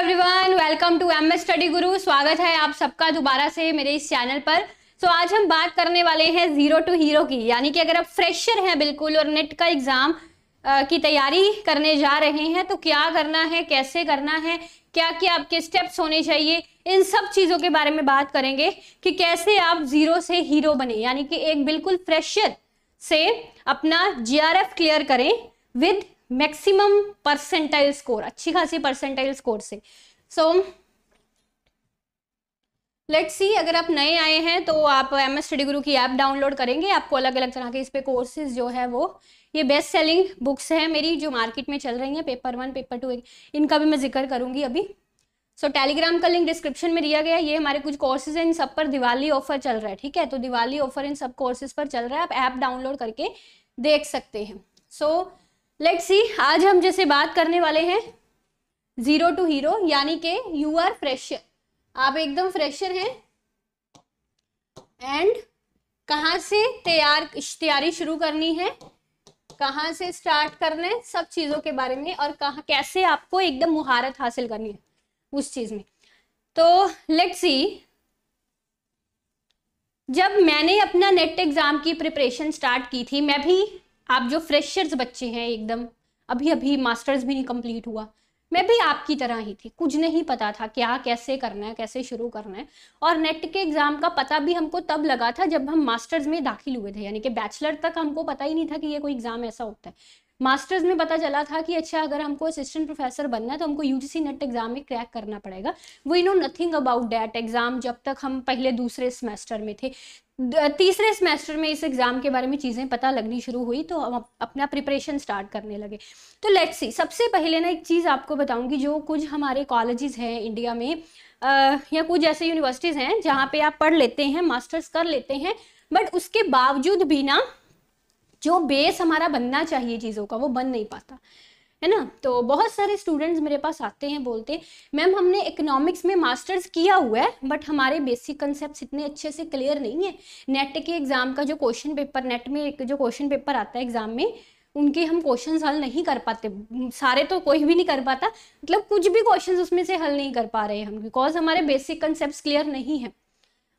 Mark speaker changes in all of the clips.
Speaker 1: everyone welcome to M S study Guru स्वागत है आप सबका दोबारा से मेरे इस चैनल पर सो so, आज हम बात करने वाले हैं जीरो टू हीरो की यानी कि अगर आप फ्रेशर हैं बिल्कुल और नेट का एग्जाम की तैयारी करने जा रहे हैं तो क्या करना है कैसे करना है क्या क्या आपके स्टेप्स होने चाहिए इन सब चीज़ों के बारे में बात करेंगे कि कैसे आप जीरो से हीरो बने यानी कि एक बिल्कुल फ्रेशर से अपना जी क्लियर करें विद मैक्सिमम परसेंटाइल स्कोर अच्छी खासी परसेंटाइल स्कोर से सो लेट्स सी अगर आप नए आए हैं तो आप एम एस स्टडी गुरु की ऐप डाउनलोड करेंगे आपको अलग अलग तरह के इस पे कोर्सेज जो है वो ये बेस्ट सेलिंग बुक्स हैं मेरी जो मार्केट में चल रही हैं पेपर वन पेपर टू इनका भी मैं जिक्र करूंगी अभी सो so, टेलीग्राम का लिंक डिस्क्रिप्शन में दिया गया ये हमारे कुछ कोर्सेज हैं इन सब पर दिवाली ऑफर चल रहा है ठीक है तो दिवाली ऑफर इन सब कोर्सेज पर चल रहा है आप ऐप डाउनलोड करके देख सकते हैं सो so, लेट्स सी आज हम जैसे बात करने वाले हैं जीरो टू हीरो यानी के यू आर फ्रेशर आप एकदम फ्रेशर हैं एंड कहाँ से तैयार तैयारी शुरू करनी है कहाँ से स्टार्ट करना है सब चीज़ों के बारे में और कहा कैसे आपको एकदम मुहारत हासिल करनी है उस चीज़ में तो लेट्स सी जब मैंने अपना नेट एग्ज़ाम की प्रिपरेशन स्टार्ट की थी मैं भी आप जो फ्रेशर्स बच्चे हैं एकदम अभी अभी मास्टर्स भी नहीं कंप्लीट हुआ मैं भी आपकी तरह ही थी कुछ नहीं पता था क्या कैसे करना है कैसे शुरू करना है और नेट के एग्ज़ाम का पता भी हमको तब लगा था जब हम मास्टर्स में दाखिल हुए थे यानी कि बैचलर तक हमको पता ही नहीं था कि ये कोई एग्ज़ाम ऐसा होता है मास्टर्स में पता चला था कि अच्छा अगर हमको असिस्टेंट प्रोफेसर बनना है तो हमको यूजीसी नेट एग्जाम में क्रैक करना पड़ेगा we know nothing about that exam जब तक हम पहले दूसरे सेमेस्टर में थे तीसरे सेमेस्टर में इस एग्ज़ाम के बारे में चीज़ें पता लगनी शुरू हुई तो हम अपना प्रिपरेशन स्टार्ट करने लगे तो लेट्स सी सबसे पहले ना एक चीज़ आपको बताऊंगी जो कुछ हमारे कॉलेजेस हैं इंडिया में आ, या कुछ ऐसे यूनिवर्सिटीज़ हैं जहाँ पे आप पढ़ लेते हैं मास्टर्स कर लेते हैं बट उसके बावजूद भी ना जो बेस हमारा बनना चाहिए चीज़ों का वो बन नहीं पाता है ना तो बहुत सारे स्टूडेंट्स मेरे पास आते हैं बोलते हैं मैम हमने इकोनॉमिक्स में मास्टर्स किया हुआ है बट हमारे बेसिक कंसेप्ट इतने अच्छे से क्लियर नहीं है नेट के एग्ज़ाम का जो क्वेश्चन पेपर नेट में एक जो क्वेश्चन पेपर आता है एग्ज़ाम में उनके हम क्वेश्चन हल नहीं कर पाते सारे तो कोई भी नहीं कर पाता मतलब कुछ भी क्वेश्चन उसमें से हल नहीं कर पा रहे हम बिकॉज हमारे बेसिक कंसेप्ट क्लियर नहीं है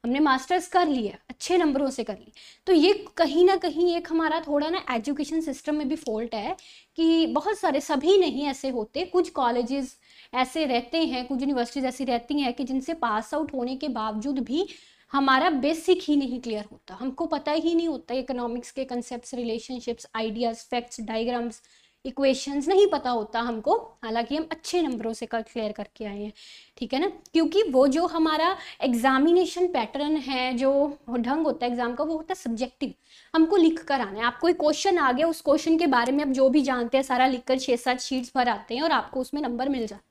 Speaker 1: हमने मास्टर्स कर लिया अच्छे नंबरों से कर ली तो ये कहीं ना कहीं एक हमारा थोड़ा ना एजुकेशन सिस्टम में भी फॉल्ट है कि बहुत सारे सभी नहीं ऐसे होते कुछ कॉलेजेस ऐसे रहते हैं कुछ यूनिवर्सिटीज़ ऐसी रहती हैं कि जिनसे पास आउट होने के बावजूद भी हमारा बेसिक ही नहीं क्लियर होता हमको पता ही नहीं होता इकोनॉमिक्स के concept relationships ideas facts diagrams equations नहीं पता होता हमको हालांकि हम अच्छे नंबरों से कर क्लियर करके आए हैं ठीक है ना क्योंकि वो जो हमारा एग्जामिनेशन पैटर्न है जो ढंग होता है एग्जाम का वो होता है सब्जेक्टिव हमको लिख कर आना है आपको एक क्वेश्चन आ गया उस क्वेश्चन के बारे में आप जो भी जानते हैं सारा लिख कर छः सात शीट्स भर आते हैं और आपको उसमें नंबर मिल जाता है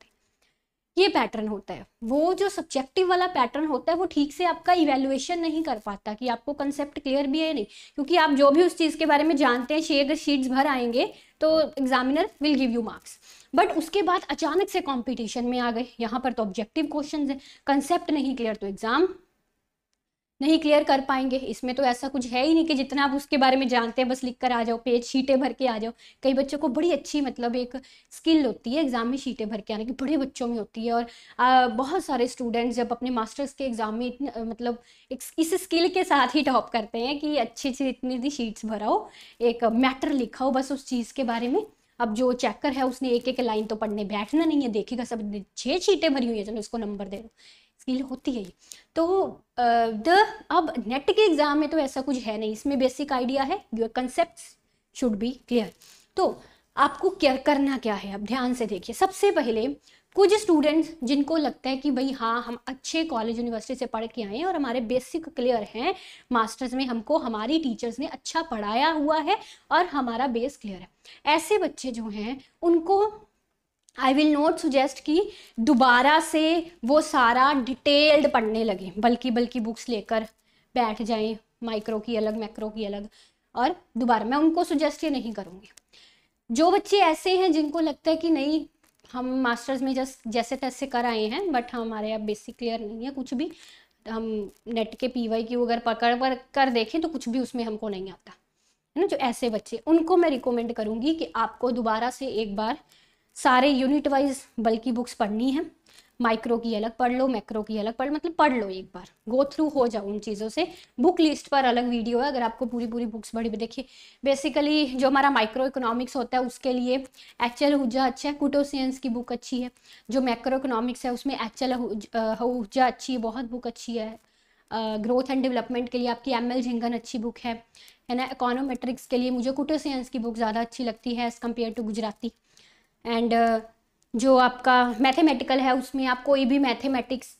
Speaker 1: ये पैटर्न होता है वो जो सब्जेक्टिव वाला पैटर्न होता है वो ठीक से आपका इवेल्युएशन नहीं कर पाता कि आपको कंसेप्ट क्लियर भी है नहीं क्योंकि आप जो भी उस चीज़ के बारे में जानते हैं शेयर शीट्स भर आएंगे तो examiner will give you marks but उसके बाद अचानक से कॉम्पिटिशन में आ गए यहाँ पर तो ऑब्जेक्टिव क्वेश्चन है कंसेप्ट नहीं क्लियर तो एग्जाम नहीं क्लियर कर पाएंगे इसमें तो ऐसा कुछ है ही नहीं कि जितना आप उसके बारे में जानते हैं बस लिख कर आ जाओ पेज शीटें भर के आ जाओ कई बच्चों को बड़ी अच्छी मतलब एक स्किल होती है एग्ज़ाम में शीटें भर के आने की बड़े बच्चों में होती है और आ, बहुत सारे स्टूडेंट्स जब अपने मास्टर्स के एग्ज़ाम में इतन, मतलब एक, इस स्किल के साथ ही टॉप करते हैं कि अच्छी अच्छी इतनी सी शीट्स भराओ एक मैटर लिखाओ बस उस चीज़ के बारे में अब जो चेकर है उसने एक एक लाइन तो पढ़ने बैठना नहीं है देखेगा सब छः शीटें भरी हुई है चलो इसको नंबर दे दो स्किल होती है तो द अब नेट के एग्ज़ाम में तो ऐसा कुछ है नहीं इसमें बेसिक आइडिया है your concept should be clear तो आपको क्या करना क्या है अब ध्यान से देखिए सबसे पहले कुछ स्टूडेंट्स जिनको लगता है कि भाई हाँ हम अच्छे कॉलेज यूनिवर्सिटी से पढ़ के आए हैं और हमारे बेसिक क्लियर हैं मास्टर्स में हमको हमारी टीचर्स ने अच्छा पढ़ाया हुआ है और हमारा बेस क्लियर है ऐसे बच्चे जो हैं उनको आई विल नॉट सुजेस्ट कि दोबारा से वो सारा डिटेल्ड पढ़ने लगे बल्कि बल्कि बुक्स लेकर बैठ जाएं माइक्रो की अलग मैक्रो की अलग और दोबारा मैं उनको सुजेस्ट ये नहीं करूँगी जो बच्चे ऐसे हैं जिनको लगता है कि नहीं हम मास्टर्स में जस्ट जैसे तैसे कर आए हैं बट हमारे अब बेसिक क्लियर नहीं है कुछ भी हम नेट के पी वाई की अगर पकड़ पर कर देखें तो कुछ भी उसमें हमको नहीं आता है ना जो ऐसे बच्चे उनको मैं रिकमेंड करूँगी कि आपको दोबारा से एक बार सारे यूनिट वाइज बल्कि बुक्स पढ़नी है माइक्रो की अलग पढ़ लो मैक्रो की अलग पढ़ मतलब पढ़ लो एक बार गो थ्रू हो जाओ उन चीज़ों से बुक लिस्ट पर अलग वीडियो है अगर आपको पूरी पूरी बुक्स बड़ी देखिए बेसिकली जो हमारा माइक्रो इकोनॉमिक्स होता है उसके लिए एच एल हुजा अच्छा है कुटोसियंस की बुक अच्छी है जो मैक्रो इकोनॉमिक्स है उसमें एच एल हुजा अच्छी है बहुत बुक अच्छी है ग्रोथ एंड डेवलपमेंट के लिए आपकी एम एल झिंगन अच्छी बुक है है ना इकोनोमेट्रिक्स के लिए मुझे कुटोसियंस की बुक ज़्यादा अच्छी लगती है as compare to Gujarati and uh, जो आपका मैथमेटिकल है उसमें आप कोई भी mathematics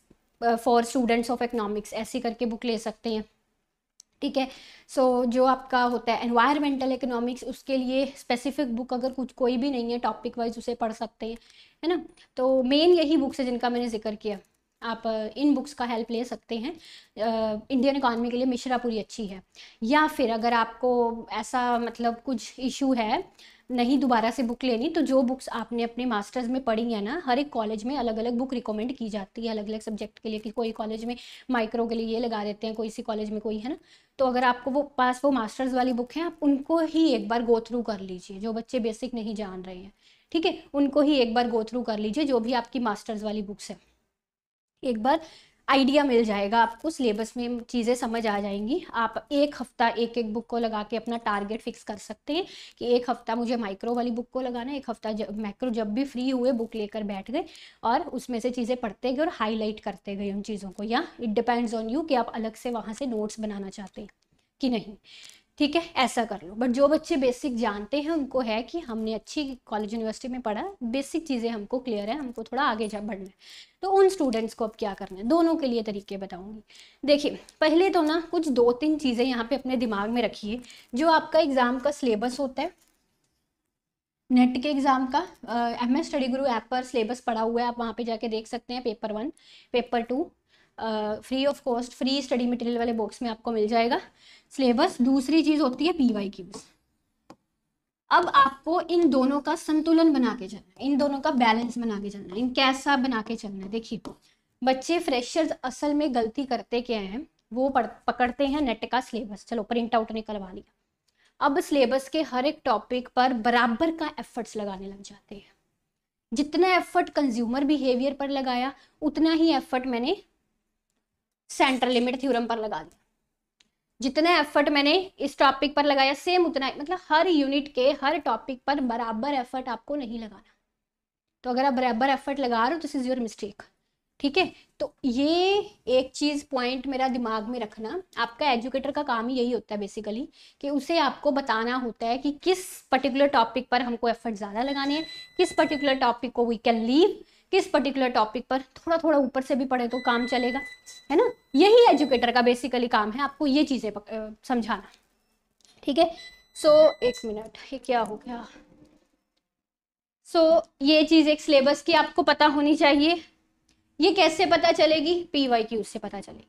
Speaker 1: for students of economics ऐसी करके बुक ले सकते हैं ठीक है सो so, जो आपका होता है एनवायरमेंटल इकोनॉमिक्स उसके लिए स्पेसिफिक बुक अगर कुछ कोई भी नहीं है टॉपिक वाइज उसे पढ़ सकते हैं है ना तो मेन यही बुक्स है जिनका मैंने जिक्र किया आप इन बुक्स का हेल्प ले सकते हैं इंडियन इकॉनमी के लिए मिश्रापुरी अच्छी है या फिर अगर आपको ऐसा मतलब कुछ इशू है नहीं दोबारा से बुक लेनी तो जो बुक्स आपने अपने मास्टर्स में पढ़ी है ना हर एक कॉलेज में अलग अलग बुक रिकमेंड की जाती है अलग अलग सब्जेक्ट के लिए कि कोई कॉलेज में माइक्रो के लिए ये लगा देते हैं कोई सी कॉलेज में कोई है ना तो अगर आपको वो पास वो मास्टर्स वाली बुक है आप उनको ही एक बार गो थ्रू कर लीजिए जो बच्चे बेसिक नहीं जान रहे हैं ठीक है उनको ही एक बार गो थ्रू कर लीजिए जो भी आपकी मास्टर्स वाली बुक्स है एक बार आइडिया मिल जाएगा आपको सिलेबस में चीज़ें समझ आ जाएंगी आप एक हफ्ता एक एक बुक को लगा के अपना टारगेट फिक्स कर सकते हैं कि एक हफ्ता मुझे माइक्रो वाली बुक को लगाना एक हफ्ता जब माइक्रो जब भी फ्री हुए बुक लेकर बैठ गए और उसमें से चीज़ें पढ़ते गए और हाईलाइट करते गए उन चीज़ों को या इट डिपेंड्स ऑन यू कि आप अलग से वहाँ से नोट्स बनाना चाहते हैं कि नहीं ठीक है ऐसा कर लो बट जो बच्चे बेसिक जानते हैं उनको है कि हमने अच्छी कॉलेज यूनिवर्सिटी में पढ़ा बेसिक चीज़ें हमको क्लियर है हमको थोड़ा आगे जा बढ़ना है तो उन स्टूडेंट्स को अब क्या करना है दोनों के लिए तरीके बताऊंगी देखिए पहले तो ना कुछ दो तीन चीज़ें यहाँ पे अपने दिमाग में रखिए जो आपका एग्ज़ाम का सिलेबस होता है नेट के एग्ज़ाम का M S study Guru app पर सिलेबस पड़ा हुआ है आप वहाँ पे जाके देख सकते हैं paper one paper two free of cost free study material वाले बॉक्स में आपको मिल जाएगा सिलेबस दूसरी चीज़ होती है पी वाई क्यूज अब आपको इन दोनों का संतुलन बना के चलना है इन दोनों का बैलेंस बना के चलना है इन कैसा बना के चलना है देखिए बच्चे फ्रेशर्स असल में गलती करते क्या हैं वो पकड़ते हैं नेट का सिलेबस चलो प्रिंट आउट निकलवा लिया अब सिलेबस के हर एक टॉपिक पर बराबर का एफर्ट्स लगाने लग जाते हैं जितना एफर्ट कंज्यूमर बिहेवियर पर लगाया उतना ही एफर्ट मैंने सेंटर लिमिट थ्योरम पर लगा दिया जितना एफर्ट मैंने इस टॉपिक पर लगाया सेम उतना मतलब हर यूनिट के हर टॉपिक पर बराबर एफर्ट आपको नहीं लगाना तो अगर आप बराबर एफर्ट लगा रहे हो दिस इज़ योर मिस्टेक ठीक है तो ये एक चीज़ पॉइंट मेरा दिमाग में रखना आपका एजुकेटर का काम ही यही होता है बेसिकली कि उसे आपको बताना होता है कि किस पर्टिकुलर टॉपिक पर हमको एफर्ट ज़्यादा लगाने हैं किस पर्टिकुलर टॉपिक को वी कैन लीव किस पर्टिकुलर टॉपिक पर थोड़ा थोड़ा ऊपर से भी पढ़े तो काम चलेगा है ना यही एजुकेटर का बेसिकली काम है आपको ये चीज़ें समझाना ठीक है सो एक मिनट ये क्या हो गया सो so, ये चीज़ एक सिलेबस की आपको पता होनी चाहिए ये कैसे पता चलेगी पी वाई क्यूज से पता चलेगी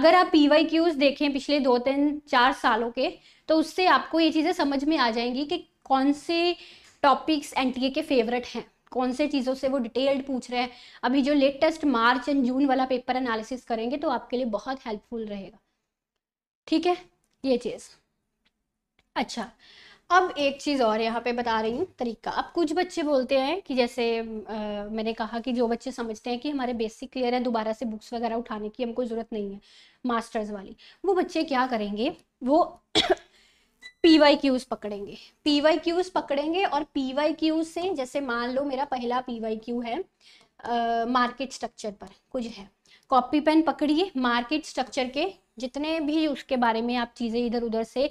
Speaker 1: अगर आप पी वाई क्यूज देखें पिछले दो तीन चार सालों के तो उससे आपको ये चीज़ें समझ में आ जाएंगी कि कौन से टॉपिक्स एनटीए के फेवरेट हैं कौन से चीज़ों से वो डिटेल्ड पूछ रहे हैं अभी जो लेटेस्ट मार्च एंड जून वाला पेपर एनालिसिस करेंगे तो आपके लिए बहुत हेल्पफुल रहेगा ठीक है ये चीज़ अच्छा अब एक चीज़ और यहाँ पे बता रही हूँ तरीका अब कुछ बच्चे बोलते हैं कि जैसे आ, मैंने कहा कि जो बच्चे समझते हैं कि हमारे बेसिक क्लियर है दोबारा से बुक्स वगैरह उठाने की हमको ज़रूरत नहीं है मास्टर्स वाली वो बच्चे क्या करेंगे वो पीवाई क्यूज पकड़ेंगे पीवाई क्यूज पकड़ेंगे और पीवाई क्यूज से जैसे मान लो मेरा पहला पीवाई क्यू है मार्केट स्ट्रक्चर पर कुछ है कॉपी पेन पकड़िए मार्केट स्ट्रक्चर के जितने भी उसके बारे में आप चीज़ें इधर उधर से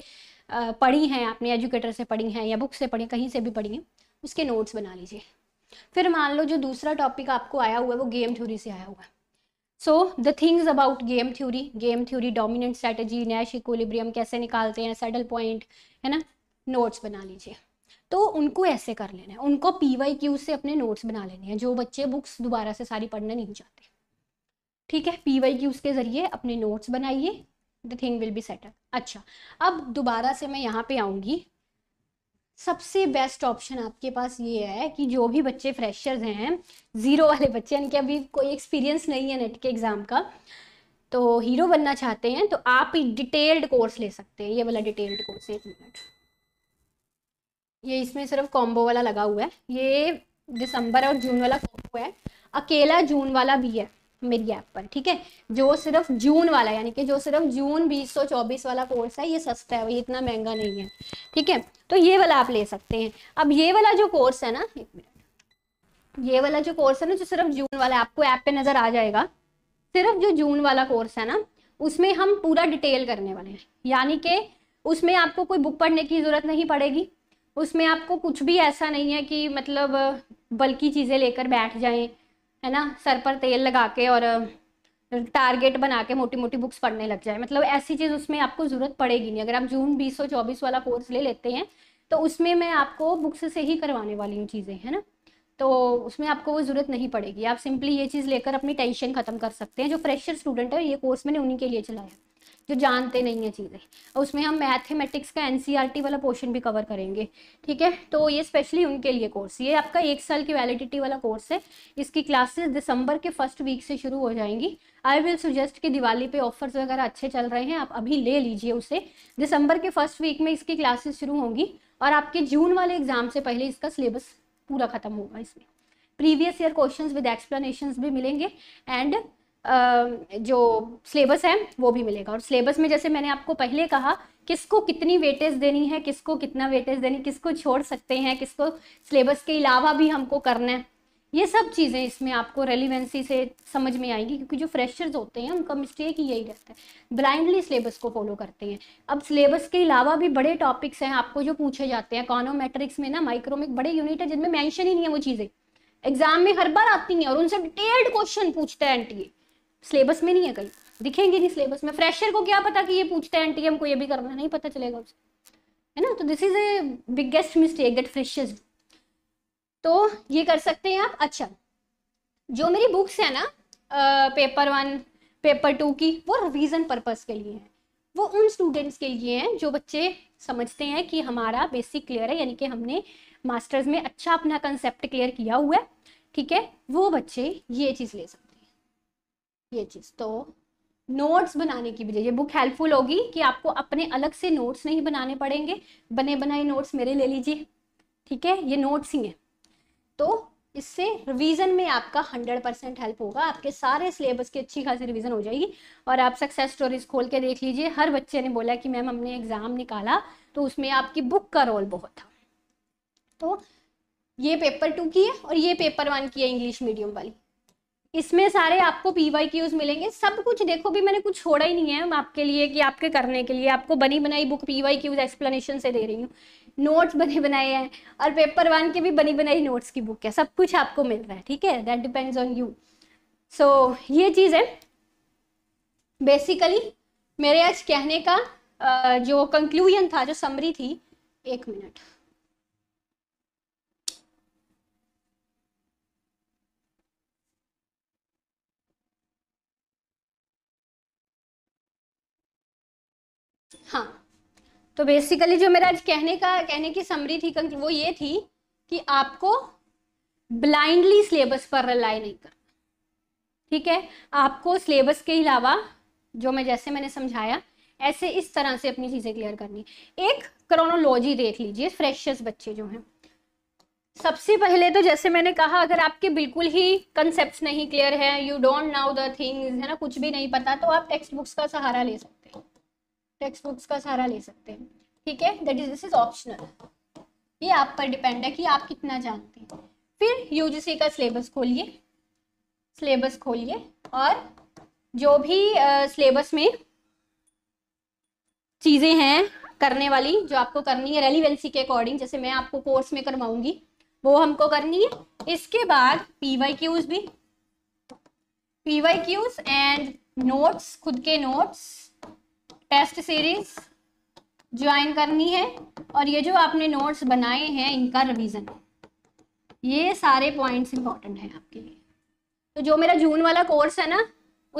Speaker 1: पढ़ी हैं आपने एजुकेटर से पढ़ी हैं या बुक से पढ़ी कहीं से भी पढ़ी हैं उसके नोट्स बना लीजिए फिर मान लो जो दूसरा टॉपिक आपको आया हुआ है वो गेम थ्योरी से आया हुआ है so the things about game theory game theory dominant strategy Nash equilibrium कैसे निकालते हैं सेटल पॉइंट है ना नोट्स बना लीजिए तो उनको ऐसे कर लेना है उनको पी वाई क्यू से अपने नोट्स बना लेने हैं जो बच्चे बुक्स दोबारा से सारी पढ़ना नहीं चाहते ठीक है पी वाई क्यूज के ज़रिए अपने नोट्स बनाइए the thing will be settle अच्छा अब दोबारा से मैं यहाँ पे आऊँगी सबसे बेस्ट ऑप्शन आपके पास ये है कि जो भी बच्चे फ्रेशर्स हैं ज़ीरो वाले बच्चे यानी कि अभी कोई एक्सपीरियंस नहीं है नेट के एग्ज़ाम का तो हीरो बनना चाहते हैं तो आप डिटेल्ड कोर्स ले सकते हैं ये वाला डिटेल्ड कोर्स एक मिनट ये इसमें सिर्फ कॉम्बो वाला लगा हुआ है ये दिसंबर और जून वाला कॉम्बो है अकेला जून वाला भी है मेरी ऐप पर ठीक है जो सिर्फ जून वाला यानी कि जो सिर्फ जून 2024 वाला कोर्स है ये सस्ता है ये इतना महंगा नहीं है ठीक है तो ये वाला आप ले सकते हैं अब ये वाला जो कोर्स है ना एक मिनट ये वाला जो कोर्स है ना जो सिर्फ जून वाला आपको ऐप पे नजर आ जाएगा सिर्फ जो जून वाला कोर्स है ना उसमें हम पूरा डिटेल करने वाले हैं यानी कि उसमें आपको कोई बुक पढ़ने की ज़रूरत नहीं पड़ेगी उसमें आपको कुछ भी ऐसा नहीं है कि मतलब बल्कि चीज़ें लेकर बैठ जाएं है ना सर पर तेल लगा के और टारगेट बना के मोटी मोटी बुक्स पढ़ने लग जाए मतलब ऐसी चीज़ उसमें आपको ज़रूरत पड़ेगी नहीं अगर आप जून बीस सौ चौबीस वाला कोर्स ले लेते हैं तो उसमें मैं आपको बुक्स से ही करवाने वाली हूँ चीज़ें है ना तो उसमें आपको वो ज़रूरत नहीं पड़ेगी आप सिंपली ये चीज़ लेकर अपनी टेंशन ख़त्म कर सकते हैं जो फ्रेशर स्टूडेंट है ये कोर्स मैंने उन्हीं के लिए चलाया जो जानते नहीं है चीज़ें उसमें हम मैथमेटिक्स का एन e वाला पोर्शन भी कवर करेंगे ठीक है तो ये स्पेशली उनके लिए कोर्स ये आपका एक साल की वैलिडिटी वाला कोर्स है इसकी क्लासेस दिसंबर के फर्स्ट वीक से शुरू हो जाएंगी आई विल सुजेस्ट कि दिवाली पे ऑफर्स वगैरह अच्छे चल रहे हैं आप अभी ले लीजिए उसे दिसंबर के फर्स्ट वीक में इसकी क्लासेस शुरू होंगी और आपके जून वाले एग्जाम से पहले इसका सिलेबस पूरा खत्म होगा इसमें previous year questions with explanations भी मिलेंगे एंड जो सिलेबस है वो भी मिलेगा और सिलेबस में जैसे मैंने आपको पहले कहा किसको कितनी वेटेज देनी है किसको कितना वेटेज देनी किसको छोड़ सकते हैं किसको सिलेबस के अलावा भी हमको करना है ये सब चीज़ें इसमें आपको रेलिवेंसी से समझ में आएंगी क्योंकि जो फ्रेशर्स होते हैं उनका मिस्टेक ही यही रहता है ब्लाइंडली सिलेबस को फॉलो करते हैं अब सिलेबस के अलावा भी बड़े टॉपिक्स हैं आपको जो पूछे जाते हैं कॉनोमेट्रिक्स में ना माइक्रोमिक बड़े यूनिट है जिनमें मैंशन ही नहीं है वो चीज़ें एग्जाम में हर बार आती हैं और उनसे डिटेल्ड क्वेश्चन पूछता है एन सिलेबस में नहीं है कहीं दिखेंगे नहीं सिलेबस में फ्रेशर को क्या पता कि ये पूछते हैं एनटीएम को ये भी करना नहीं पता चलेगा उसे है ना तो this is a biggest mistake get freshers तो ये कर सकते हैं आप अच्छा जो मेरी बुक्स है ना पेपर वन पेपर टू की वो रिविजन पर्पज के लिए है वो उन स्टूडेंट्स के लिए हैं जो बच्चे समझते हैं कि हमारा बेसिक क्लियर है यानी कि हमने मास्टर्स में अच्छा अपना कंसेप्ट क्लियर किया हुआ है ठीक है वो बच्चे ये चीज़ ले सकते ये चीज़ तो नोट्स बनाने की वजह ये बुक हेल्पफुल होगी कि आपको अपने अलग से नोट्स नहीं बनाने पड़ेंगे बने बनाए नोट्स मेरे ले लीजिए ठीक है ये नोट्स ही हैं तो इससे रिवीजन में आपका हंड्रेड परसेंट हेल्प होगा आपके सारे सिलेबस की अच्छी खासी रिवीजन हो जाएगी और आप सक्सेस स्टोरीज खोल के देख लीजिए हर बच्चे ने बोला कि मैम हमने एग्ज़ाम निकाला तो उसमें आपकी बुक का रोल बहुत था तो ये पेपर टू की है और ये पेपर वन की है इंग्लिश मीडियम वाली इसमें सारे आपको पी वाई क्यूज मिलेंगे सब कुछ देखो भी मैंने कुछ छोड़ा ही नहीं है आपके लिए कि आपके करने के लिए आपको बनी बनाई book P Y Qs explanation से दे रही हूँ नोट्स बने बनाए हैं और पेपर वन के भी बनी बनाई नोट्स की बुक है सब कुछ आपको मिल रहा है ठीक है that depends on you so ये चीज़ है बेसिकली मेरे आज कहने का जो कंक्लूजन था जो समरी थी एक मिनट हाँ तो बेसिकली जो मेरा आज कहने का कहने की समरी थी वो ये थी कि आपको ब्लाइंडली सिलेबस पर रिलाई नहीं करना ठीक है आपको सिलेबस के अलावा जो मैं जैसे मैंने समझाया ऐसे इस तरह से अपनी चीज़ें क्लियर करनी एक क्रोनोलॉजी देख लीजिए फ्रेशर्स बच्चे जो हैं सबसे पहले तो जैसे मैंने कहा अगर आपके बिल्कुल ही कंसेप्ट नहीं क्लियर है you don't know the things है ना कुछ भी नहीं पता तो आप टेक्स्ट बुक्स का सहारा ले सकते हैं टेक्स्ट बुक्स का सारा ले सकते हैं ठीक है that is this is optional ये आप पर डिपेंड है कि आप कितना जानते हैं फिर यूजीसी का सिलेबस खोलिए सिलेबस खोलिए और जो भी सिलेबस में चीज़ें हैं करने वाली जो आपको करनी है रेलिवेंसी के अकॉर्डिंग जैसे मैं आपको कोर्स में करवाऊंगी वो हमको करनी है इसके बाद पी वाई क्यूज भी P Y Qs and notes खुद के नोट्स टेस्ट सीरीज ज्वाइन करनी है और ये जो आपने नोट्स बनाए हैं इनका रिवीजन ये सारे पॉइंट्स इंपॉर्टेंट हैं आपके लिए तो जो मेरा जून वाला कोर्स है ना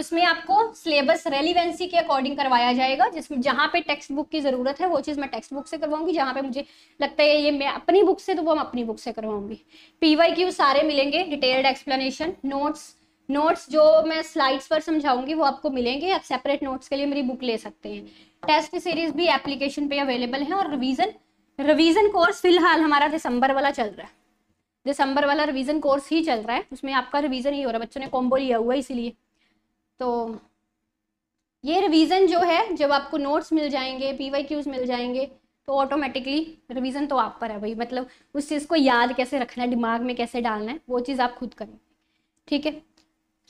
Speaker 1: उसमें आपको सिलेबस रेलिवेंसी के अकॉर्डिंग करवाया जाएगा जिसमें जहाँ पे टेक्स्ट बुक की ज़रूरत है वो चीज़ मैं टेक्स्ट बुक से करवाऊंगी जहाँ पे मुझे लगता है ये मैं अपनी बुक से तो वो हम अपनी बुक से करवाऊंगी पीवाईक्यू सारे मिलेंगे डिटेल्ड एक्सप्लेनेशन नोट्स नोट्स जो मैं स्लाइड्स पर समझाऊंगी वो आपको मिलेंगे आप सेपरेट नोट्स के लिए मेरी बुक ले सकते हैं टेस्ट सीरीज भी एप्लीकेशन पे अवेलेबल है और रिवीजन रिवीजन कोर्स फिलहाल हमारा दिसंबर वाला चल रहा है दिसंबर वाला रिवीजन कोर्स ही चल रहा है उसमें आपका रिवीजन ही हो रहा है बच्चों ने कॉम्बो लिया हुआ है इसीलिए तो ये रिवीजन जो है जब आपको नोट्स मिल जाएंगे पी वाई क्यूज मिल जाएंगे तो ऑटोमेटिकली रिवीजन तो आप पर है भाई मतलब उस चीज़ को याद कैसे रखना है दिमाग में कैसे डालना है वो चीज़ आप खुद करें ठीक है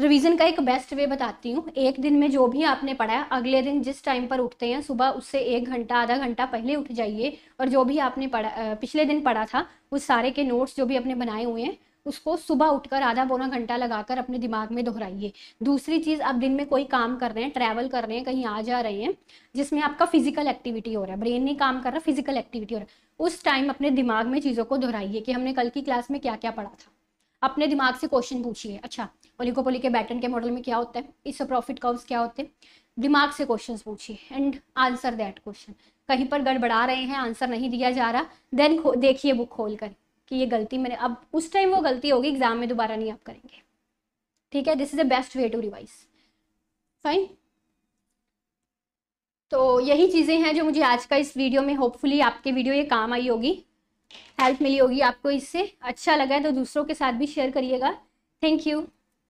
Speaker 1: रिवीजन का एक बेस्ट वे बताती हूँ एक दिन में जो भी आपने पढ़ा है अगले दिन जिस टाइम पर उठते हैं सुबह उससे एक घंटा आधा घंटा पहले उठ जाइए और जो भी आपने पढ़ा पिछले दिन पढ़ा था उस सारे के नोट्स जो भी आपने बनाए हुए हैं उसको सुबह उठकर आधा पौना घंटा लगाकर अपने दिमाग में दोहराइए दूसरी चीज़ आप दिन में कोई काम कर रहे हैं ट्रैवल कर रहे हैं कहीं आ जा रहे हैं जिसमें आपका फिजिकल एक्टिविटी हो रहा है ब्रेन नहीं काम कर रहा फिजिकल एक्टिविटी हो रहा है उस टाइम अपने दिमाग में चीज़ों को दोहराइए कि हमने कल की क्लास में क्या क्या पढ़ा था अपने दिमाग से क्वेश्चन पूछिए अच्छा ओलिगोपोली के बैटन के मॉडल में क्या होता है इससे प्रॉफिट कर्व्स क्या होते हैं दिमाग से क्वेश्चंस पूछिए एंड आंसर दैट क्वेश्चन कहीं पर गड़बड़ा रहे हैं आंसर नहीं दिया जा रहा देन देखिए बुक खोल कर कि ये गलती मैंने अब उस टाइम वो गलती होगी एग्जाम में दोबारा नहीं आप करेंगे ठीक है this is the best way to revise fine तो यही चीज़ें हैं जो मुझे आज का इस वीडियो में होपफुली आपके वीडियो ये काम आई होगी हेल्प मिली होगी आपको इससे अच्छा लगा है तो दूसरों के साथ भी शेयर करिएगा थैंक यू